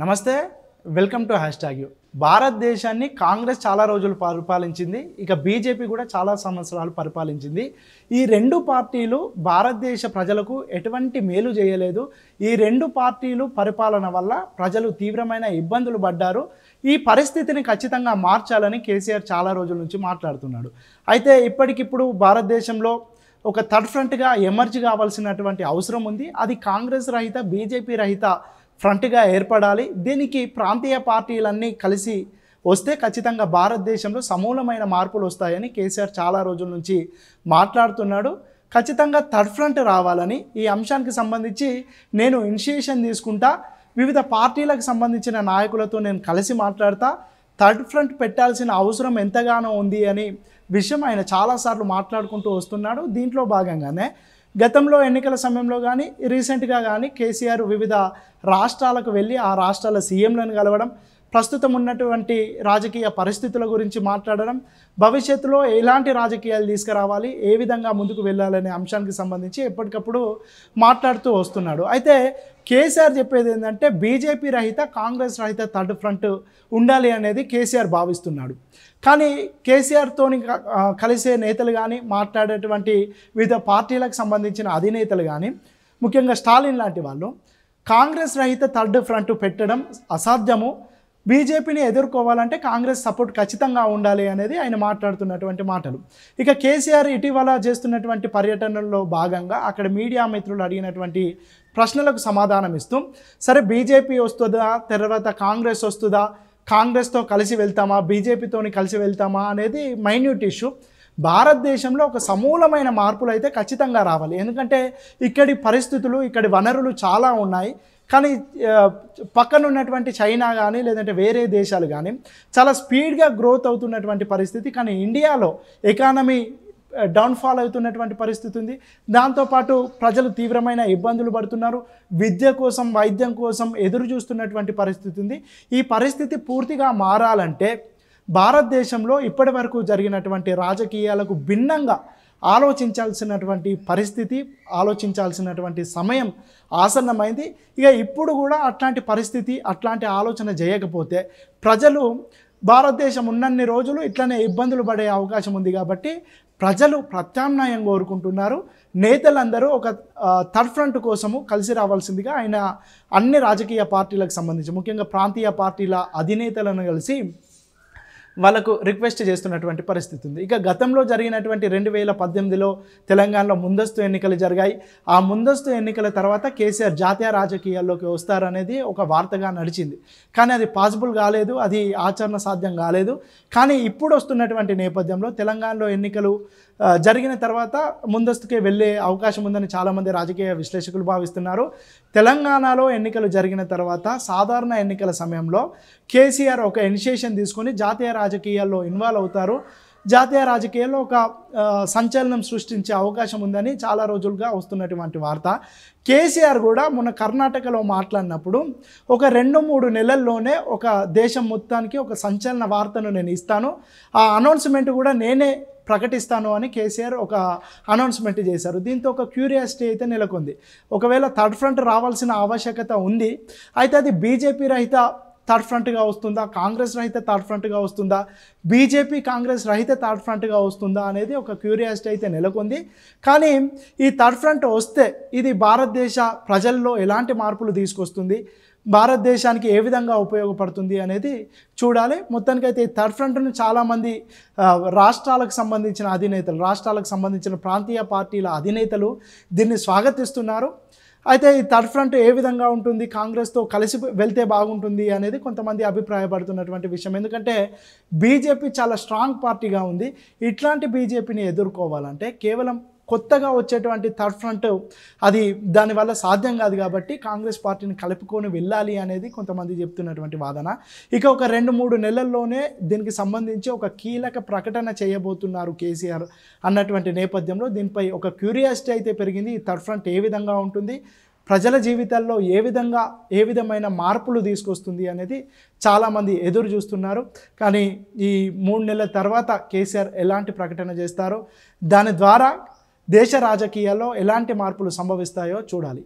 నమస్తే welcome to hashtag U భారతదేశాన్ని Congress చాలా రోజులు పరిపాలించింది ఇక బీజేపీ కూడా చాలా సంవత్సరాలు పరిపాలించింది ఈ రెండు పార్టీలు భారతదేశ ప్రజలకు ఎటువంటి మేలు చేయలేదు ఈ రెండు పార్టీలు పరిపాలన వల్ల ప్రజలు తీవ్రమైన ఇబ్బందులు పడ్డారు ఈ పరిస్థితిని ఖచ్చితంగా మార్చాలని కేసీఆర్ చాలా రోజుల నుంచి మాట్లాడుతున్నాడు అయితే ఇప్పటికిప్పుడు భారతదేశంలో ఒక థర్డ్ ఫ్రంట్గా ఎమర్జ్ కావాల్సినటువంటి అవసరం ఉంది అది కాంగ్రెస్ రహిత బీజేపీ రహిత ఫ్రంట్గా ఏర్పడాలి దీనికి ప్రాంతీయ పార్టీలన్నీ కలిసి వస్తే ఖచ్చితంగా భారతదేశంలో సమూలమైన మార్పులు వస్తాయని కేసీఆర్ చాలా రోజుల నుంచి మాట్లాడుతున్నాడు ఖచ్చితంగా థర్డ్ ఫ్రంట్ రావాలని ఈ అంశానికి సంబంధించి నేను ఇనిషియేషన్ తీసుకుంటా వివిధ పార్టీలకు సంబంధించిన నాయకులతో నేను కలిసి మాట్లాడతా థర్డ్ ఫ్రంట్ పెట్టాల్సిన అవసరం ఎంతగానో ఉంది అని విషయం ఆయన చాలాసార్లు మాట్లాడుకుంటూ వస్తున్నాడు దీంట్లో భాగంగానే గతంలో ఎన్నికల సమయంలో కానీ రీసెంట్గా కానీ కేసీఆర్ వివిధ రాష్ట్రాలకు వెళ్ళి ఆ రాష్ట్రాల సీఎంలను కలవడం ప్రస్తుతం ఉన్నటువంటి రాజకీయ పరిస్థితుల గురించి మాట్లాడడం భవిష్యత్తులో ఎలాంటి రాజకీయాలు తీసుకురావాలి ఏ విధంగా ముందుకు వెళ్ళాలనే అంశానికి సంబంధించి ఎప్పటికప్పుడు మాట్లాడుతూ వస్తున్నాడు అయితే కేసీఆర్ చెప్పేది ఏంటంటే బీజేపీ రహిత కాంగ్రెస్ రహిత థర్డ్ ఫ్రంట్ ఉండాలి అనేది కేసీఆర్ భావిస్తున్నాడు కానీ కేసీఆర్తో కలిసే నేతలు కానీ మాట్లాడేటువంటి వివిధ పార్టీలకు సంబంధించిన అధినేతలు కానీ ముఖ్యంగా స్టాలిన్ లాంటి వాళ్ళు కాంగ్రెస్ రహిత థర్డ్ ఫ్రంట్ పెట్టడం అసాధ్యము బీజేపీని ఎదుర్కోవాలంటే కాంగ్రెస్ సపోర్ట్ ఖచ్చితంగా ఉండాలి అనేది ఆయన మాట్లాడుతున్నటువంటి మాటలు ఇక కేసీఆర్ ఇటీవల చేస్తున్నటువంటి పర్యటనలో భాగంగా అక్కడ మీడియా మిత్రులు అడిగినటువంటి ప్రశ్నలకు సమాధానం ఇస్తూ సరే బీజేపీ వస్తుందా తర్వాత కాంగ్రెస్ వస్తుందా కాంగ్రెస్తో కలిసి వెళ్తామా బీజేపీతోని కలిసి వెళ్తామా అనేది మైన్యూట్ ఇష్యూ భారతదేశంలో ఒక సమూలమైన మార్పులు అయితే ఖచ్చితంగా రావాలి ఎందుకంటే ఇక్కడి పరిస్థితులు ఇక్కడి వనరులు చాలా ఉన్నాయి కానీ పక్కన ఉన్నటువంటి చైనా కానీ లేదంటే వేరే దేశాలు కానీ చాలా స్పీడ్గా గ్రోత్ అవుతున్నటువంటి పరిస్థితి కానీ ఇండియాలో ఎకానమీ డౌన్ఫాల్ అవుతున్నటువంటి పరిస్థితి ఉంది దాంతోపాటు ప్రజలు తీవ్రమైన ఇబ్బందులు పడుతున్నారు విద్య కోసం వైద్యం కోసం ఎదురు చూస్తున్నటువంటి పరిస్థితి ఉంది ఈ పరిస్థితి పూర్తిగా మారాలంటే భారతదేశంలో ఇప్పటి వరకు జరిగినటువంటి రాజకీయాలకు భిన్నంగా ఆలోచించాల్సినటువంటి పరిస్థితి ఆలోచించాల్సినటువంటి సమయం ఆసన్నమైంది ఇక ఇప్పుడు కూడా అట్లాంటి పరిస్థితి అట్లాంటి ఆలోచన చేయకపోతే ప్రజలు భారతదేశం ఉన్నన్ని రోజులు ఇట్లనే ఇబ్బందులు పడే అవకాశం ఉంది కాబట్టి ప్రజలు ప్రత్యామ్నాయం కోరుకుంటున్నారు నేతలందరూ ఒక థర్డ్ ఫ్రంట్ కోసము కలిసి రావాల్సిందిగా ఆయన అన్ని రాజకీయ పార్టీలకు సంబంధించి ముఖ్యంగా ప్రాంతీయ పార్టీల అధినేతలను కలిసి వాళ్ళకు రిక్వెస్ట్ చేస్తున్నటువంటి పరిస్థితి ఉంది ఇక గతంలో జరిగినటువంటి రెండు వేల పద్దెనిమిదిలో తెలంగాణలో ముందస్తు ఎన్నికలు జరిగాయి ఆ ముందస్తు ఎన్నికల తర్వాత కేసీఆర్ జాతీయ రాజకీయాల్లోకి వస్తారనేది ఒక వార్తగా నడిచింది కానీ అది పాసిబుల్ కాలేదు అది ఆచరణ సాధ్యం కాలేదు కానీ ఇప్పుడు వస్తున్నటువంటి నేపథ్యంలో తెలంగాణలో ఎన్నికలు జరిగిన తర్వాత ముందస్తుకే వెళ్ళే అవకాశం ఉందని చాలామంది రాజకీయ విశ్లేషకులు భావిస్తున్నారు తెలంగాణలో ఎన్నికలు జరిగిన తర్వాత సాధారణ ఎన్నికల సమయంలో కేసీఆర్ ఒక ఇనిషియేషన్ తీసుకొని జాతీయ రాజకీయాల్లో ఇన్వాల్వ్ అవుతారు జాతీయ రాజకీయాల్లో ఒక సంచలనం సృష్టించే అవకాశం ఉందని చాలా రోజులుగా వస్తున్నటువంటి వార్త కేసీఆర్ కూడా మొన్న కర్ణాటకలో మాట్లాడినప్పుడు ఒక రెండు మూడు నెలల్లోనే ఒక దేశం మొత్తానికి ఒక సంచలన వార్తను నేను ఇస్తాను ఆ అనౌన్స్మెంట్ కూడా నేనే ప్రకటిస్తాను అని కేసీఆర్ ఒక అనౌన్స్మెంట్ చేశారు దీంతో ఒక క్యూరియాసిటీ అయితే నెలకొంది ఒకవేళ థర్డ్ ఫ్రంట్ రావాల్సిన ఆవశ్యకత ఉంది అయితే అది బీజేపీ రహిత థర్డ్ ఫ్రంట్గా వస్తుందా కాంగ్రెస్ రహిత థర్డ్ ఫ్రంట్గా వస్తుందా బీజేపీ కాంగ్రెస్ రహిత థర్డ్ ఫ్రంట్గా వస్తుందా అనేది ఒక క్యూరియాసిటీ అయితే నెలకొంది కానీ ఈ థర్డ్ ఫ్రంట్ వస్తే ఇది భారతదేశ ప్రజల్లో ఎలాంటి మార్పులు తీసుకొస్తుంది భారతదేశానికి ఏ విధంగా ఉపయోగపడుతుంది అనేది చూడాలి మొత్తానికైతే ఈ థర్డ్ ఫ్రంట్ను చాలామంది రాష్ట్రాలకు సంబంధించిన అధినేతలు రాష్ట్రాలకు సంబంధించిన ప్రాంతీయ పార్టీల అధినేతలు దీన్ని స్వాగతిస్తున్నారు అయితే ఈ థర్డ్ ఫ్రంట్ ఏ విధంగా ఉంటుంది కాంగ్రెస్తో కలిసి వెళ్తే బాగుంటుంది అనేది కొంతమంది అభిప్రాయపడుతున్నటువంటి విషయం ఎందుకంటే బీజేపీ చాలా స్ట్రాంగ్ పార్టీగా ఉంది ఇట్లాంటి బీజేపీని ఎదుర్కోవాలంటే కేవలం కొత్తగా వచ్చేటువంటి థర్డ్ ఫ్రంట్ అది దానివల్ల సాధ్యం కాదు కాబట్టి కాంగ్రెస్ పార్టీని కలుపుకొని వెళ్ళాలి అనేది కొంతమంది చెప్తున్నటువంటి వాదన ఇక ఒక రెండు మూడు నెలల్లోనే దీనికి సంబంధించి ఒక కీలక ప్రకటన చేయబోతున్నారు కేసీఆర్ అన్నటువంటి నేపథ్యంలో దీనిపై ఒక క్యూరియాసిటీ అయితే పెరిగింది ఈ థర్డ్ ఫ్రంట్ ఏ విధంగా ఉంటుంది ప్రజల జీవితాల్లో ఏ విధంగా ఏ విధమైన మార్పులు తీసుకొస్తుంది అనేది చాలామంది ఎదురు చూస్తున్నారు కానీ ఈ మూడు నెలల తర్వాత కేసీఆర్ ఎలాంటి ప్రకటన చేస్తారో దాని ద్వారా దేశ రాజకీయాల్లో ఎలాంటి మార్పులు సంభవిస్తాయో చూడాలి